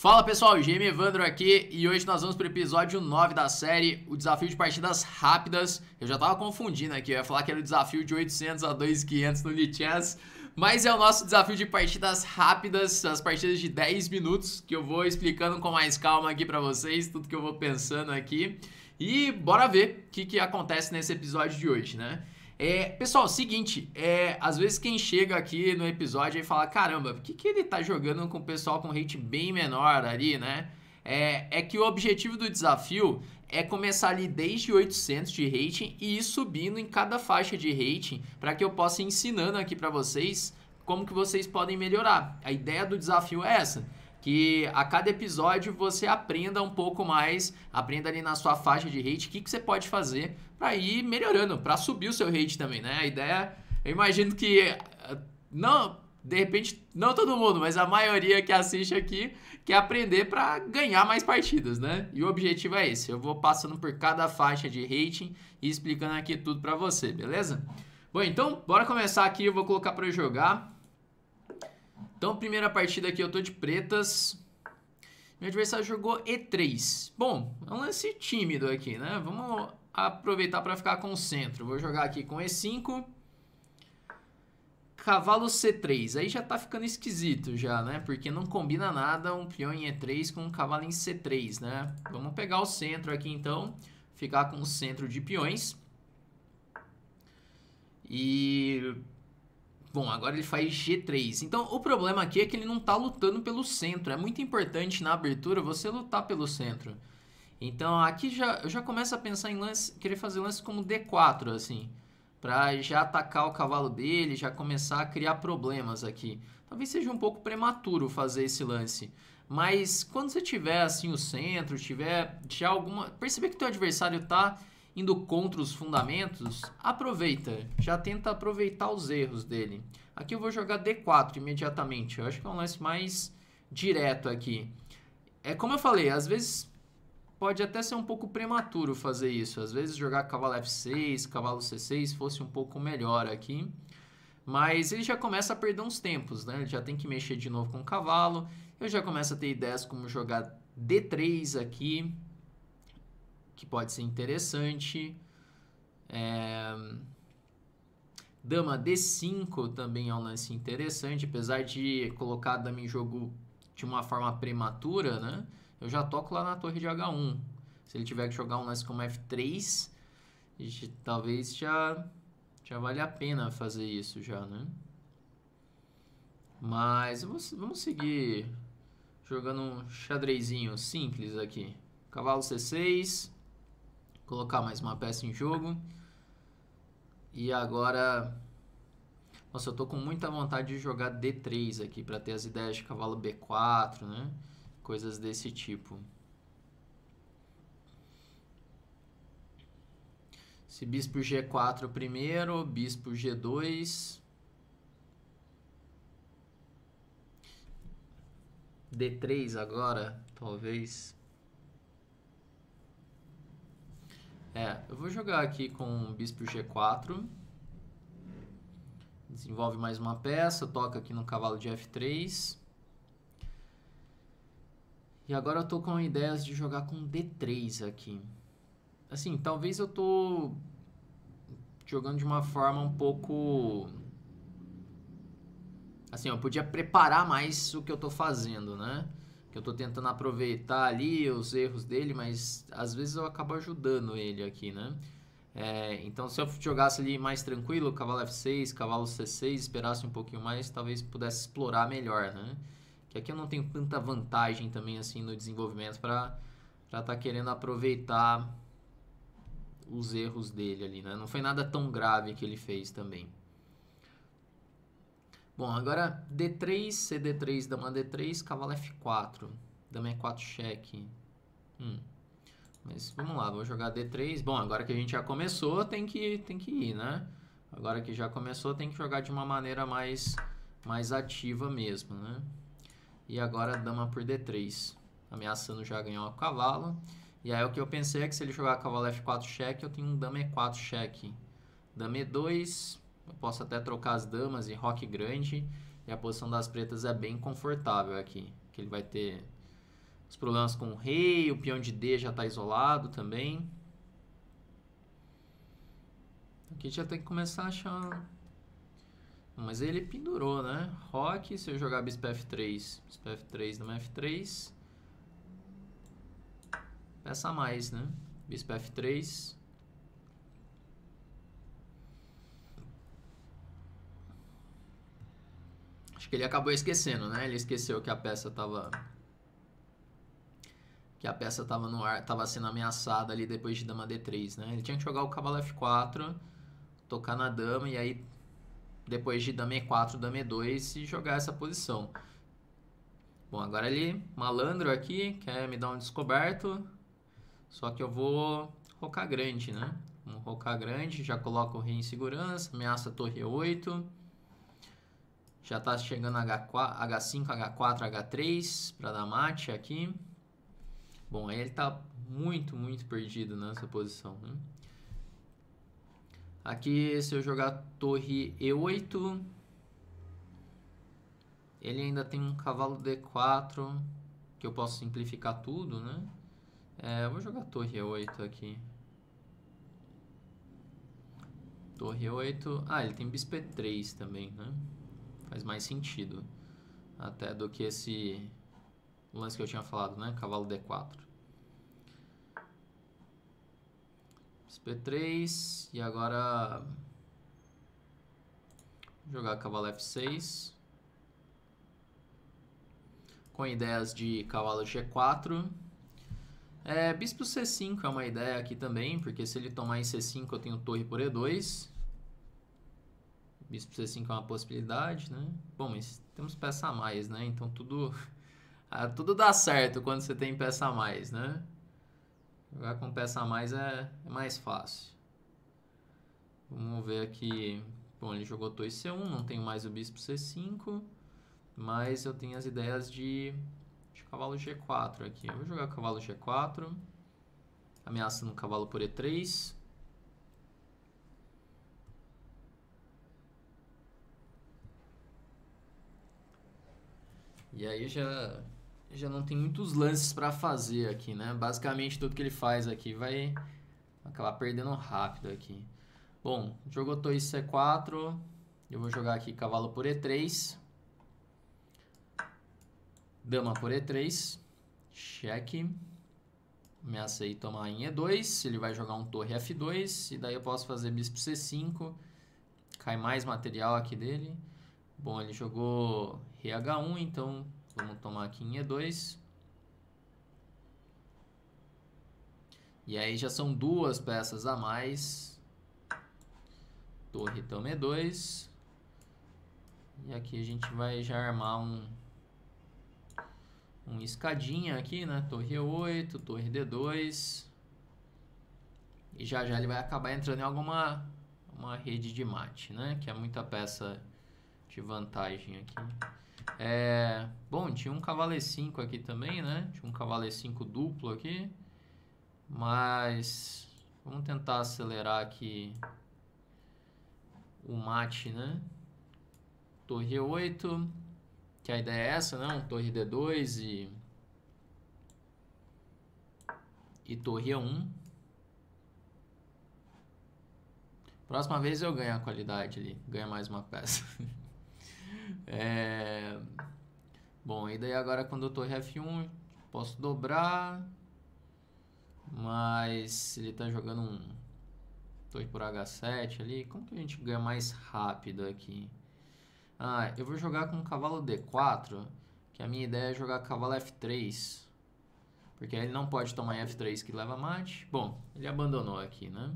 Fala pessoal, GM Evandro aqui e hoje nós vamos para o episódio 9 da série, o desafio de partidas rápidas. Eu já tava confundindo aqui, eu ia falar que era o desafio de 800 a 2500 no Lichess, mas é o nosso desafio de partidas rápidas, as partidas de 10 minutos, que eu vou explicando com mais calma aqui para vocês, tudo que eu vou pensando aqui. E bora ver o que, que acontece nesse episódio de hoje, né? É, pessoal, seguinte, é, às vezes quem chega aqui no episódio e fala, caramba, por que, que ele tá jogando com o pessoal com rate bem menor ali, né? É, é, que o objetivo do desafio é começar ali desde 800 de rating e ir subindo em cada faixa de rating para que eu possa ir ensinando aqui para vocês como que vocês podem melhorar. A ideia do desafio é essa que a cada episódio você aprenda um pouco mais, aprenda ali na sua faixa de rate o que, que você pode fazer para ir melhorando, para subir o seu rate também, né? A ideia, eu imagino que eh, não, de repente, não todo mundo, mas a maioria que assiste aqui quer aprender para ganhar mais partidas, né? E o objetivo é esse. Eu vou passando por cada faixa de rating e explicando aqui tudo para você, beleza? Bom, então bora começar aqui, eu vou colocar para jogar. Então, primeira partida aqui, eu tô de pretas. Meu adversário jogou E3. Bom, é um lance tímido aqui, né? Vamos aproveitar para ficar com o centro. Vou jogar aqui com E5. Cavalo C3. Aí já tá ficando esquisito já, né? Porque não combina nada um peão em E3 com um cavalo em C3, né? Vamos pegar o centro aqui então. Ficar com o centro de peões. E Bom, agora ele faz G3. Então, o problema aqui é que ele não está lutando pelo centro. É muito importante na abertura você lutar pelo centro. Então, aqui já, eu já começo a pensar em lance, querer fazer lance como D4, assim. Pra já atacar o cavalo dele, já começar a criar problemas aqui. Talvez seja um pouco prematuro fazer esse lance. Mas quando você tiver, assim, o centro, tiver já alguma... Perceber que teu adversário está indo contra os fundamentos, aproveita, já tenta aproveitar os erros dele. Aqui eu vou jogar D4 imediatamente, eu acho que é um lance mais direto aqui. É como eu falei, às vezes pode até ser um pouco prematuro fazer isso, às vezes jogar cavalo F6, cavalo C6 fosse um pouco melhor aqui. Mas ele já começa a perder uns tempos, né? Ele já tem que mexer de novo com o cavalo. Eu já começo a ter ideias como jogar D3 aqui que pode ser interessante. É... Dama D5 também é um lance interessante, apesar de colocar a dama em jogo de uma forma prematura, né? Eu já toco lá na torre de H1. Se ele tiver que jogar um lance como F3, talvez já, já vale a pena fazer isso já, né? Mas vamos seguir jogando um xadrezinho simples aqui. Cavalo C6, Colocar mais uma peça em jogo. E agora... Nossa, eu tô com muita vontade de jogar D3 aqui, para ter as ideias de cavalo B4, né? Coisas desse tipo. Se bispo G4 primeiro, bispo G2. D3 agora, talvez. É, eu vou jogar aqui com bispo g4. Desenvolve mais uma peça, toca aqui no cavalo de f3. E agora eu tô com ideias de jogar com d3 aqui. Assim, talvez eu tô jogando de uma forma um pouco assim, eu podia preparar mais o que eu tô fazendo, né? que eu tô tentando aproveitar ali os erros dele, mas às vezes eu acabo ajudando ele aqui, né? É, então, se eu jogasse ali mais tranquilo, cavalo F6, cavalo C6, esperasse um pouquinho mais, talvez pudesse explorar melhor, né? Que aqui eu não tenho tanta vantagem também assim no desenvolvimento para estar tá querendo aproveitar os erros dele ali, né? Não foi nada tão grave que ele fez também. Bom, agora D3, CD3, dama D3, cavalo F4. Dama E4 cheque. Hum. Mas vamos lá, vou jogar D3. Bom, agora que a gente já começou, tem que, tem que ir, né? Agora que já começou, tem que jogar de uma maneira mais, mais ativa mesmo, né? E agora dama por D3. Ameaçando já ganhar o cavalo. E aí o que eu pensei é que se ele jogar cavalo F4 cheque, eu tenho um dama E4 cheque. Dama E2, eu posso até trocar as damas e rock grande. E a posição das pretas é bem confortável aqui. Que ele vai ter os problemas com o rei, o peão de D já está isolado também. Aqui já tem que começar a achar... Mas ele pendurou, né? Rock, se eu jogar bispo F3, bispo F3 dama F3. Peça mais, né? Bispo F3. Acho que ele acabou esquecendo, né? Ele esqueceu que a peça tava que a peça tava no ar, tava sendo ameaçada ali depois de dama D3, né? Ele tinha que jogar o cavalo F4, tocar na dama e aí depois de dama E4, dama E2 e jogar essa posição. Bom, agora ele, malandro aqui, quer me dar um descoberto. Só que eu vou rocar grande, né? Vou rocar grande, já coloco o rei em segurança, ameaça torre E8. Já está chegando H4, H5, H4, H3 para dar mate aqui. Bom, aí ele está muito, muito perdido nessa posição. Né? Aqui, se eu jogar torre E8, ele ainda tem um cavalo D4, que eu posso simplificar tudo, né? É, eu vou jogar torre E8 aqui. Torre E8... Ah, ele tem bispo E3 também, né? Faz mais sentido. Até do que esse lance que eu tinha falado, né? Cavalo D4. P3 e agora jogar cavalo F6 com ideias de cavalo G4 é, bispo C5 é uma ideia aqui também porque se ele tomar em C5 eu tenho torre por E2 Bispo C5 é uma possibilidade, né? Bom, mas temos peça a mais, né? Então tudo, ah, tudo dá certo quando você tem peça a mais, né? Jogar com peça a mais é, é mais fácil. Vamos ver aqui. Bom, ele jogou torre C1, não tenho mais o bispo C5, mas eu tenho as ideias de, de cavalo G4 aqui. Eu vou jogar cavalo G4, Ameaça no cavalo por E3. E aí já já não tem muitos lances para fazer aqui, né? Basicamente tudo que ele faz aqui vai acabar perdendo rápido aqui. Bom, jogou torre C4, eu vou jogar aqui cavalo por E3. Dama por E3. Cheque. Ameaça aí tomar em E2. Ele vai jogar um torre F2. E daí eu posso fazer bispo C5. Cai mais material aqui dele. Bom, ele jogou RH1, então vamos tomar aqui em E2. E aí já são duas peças a mais. Torre também então E2. E aqui a gente vai já armar um um escadinha aqui, né? Torre E8, torre D2. E já já ele vai acabar entrando em alguma uma rede de mate, né? Que é muita peça de vantagem aqui. É, bom, tinha um cavalo 5 aqui também, né? Tinha um cavalo 5 duplo aqui. Mas vamos tentar acelerar aqui o mate, né? Torre 8, que a ideia é essa, né? torre D2 e e torre 1 Próxima vez eu ganho a qualidade ali, ganho mais uma peça. É... Bom, e daí agora quando eu tô F1, posso dobrar. Mas ele tá jogando um torre por H7 ali. Como que a gente ganha mais rápido aqui? Ah, eu vou jogar com cavalo D4, que a minha ideia é jogar cavalo F3. Porque ele não pode tomar F3 que leva mate. Bom, ele abandonou aqui, né?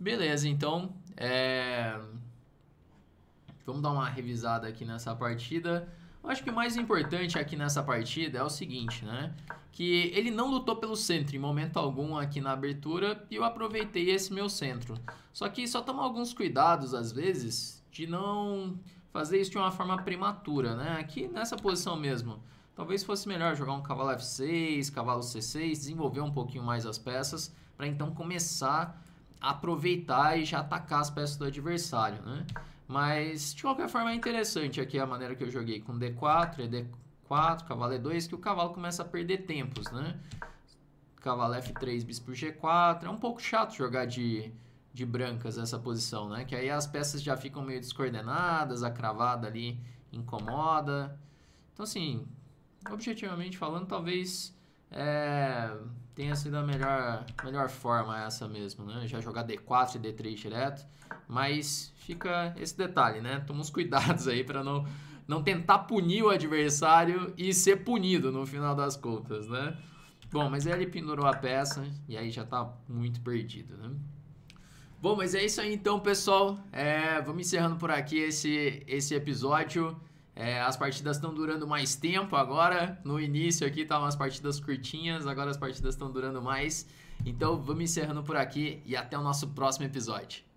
Beleza, então. É... Vamos dar uma revisada aqui nessa partida. Eu acho que o mais importante aqui nessa partida é o seguinte, né? Que ele não lutou pelo centro em momento algum aqui na abertura e eu aproveitei esse meu centro. Só que só toma alguns cuidados, às vezes, de não fazer isso de uma forma prematura, né? Aqui nessa posição mesmo. Talvez fosse melhor jogar um cavalo F6, cavalo C6, desenvolver um pouquinho mais as peças para então começar a aproveitar e já atacar as peças do adversário, né? Mas, de qualquer forma, é interessante aqui a maneira que eu joguei com D4, ED4, é cavalo E2, é que o cavalo começa a perder tempos, né? Cavalo F3, bispo G4. É um pouco chato jogar de, de brancas essa posição, né? Que aí as peças já ficam meio descoordenadas, a cravada ali incomoda. Então, assim, objetivamente falando, talvez... É tenha sido a melhor, melhor forma essa mesmo, né? Já jogar D4 e D3 direto, mas fica esse detalhe, né? Toma uns cuidados aí para não, não tentar punir o adversário e ser punido no final das contas, né? Bom, mas aí ele pendurou a peça e aí já tá muito perdido, né? Bom, mas é isso aí então, pessoal. É, vamos encerrando por aqui esse, esse episódio. É, as partidas estão durando mais tempo agora. No início aqui estavam as partidas curtinhas, agora as partidas estão durando mais. Então vamos encerrando por aqui e até o nosso próximo episódio.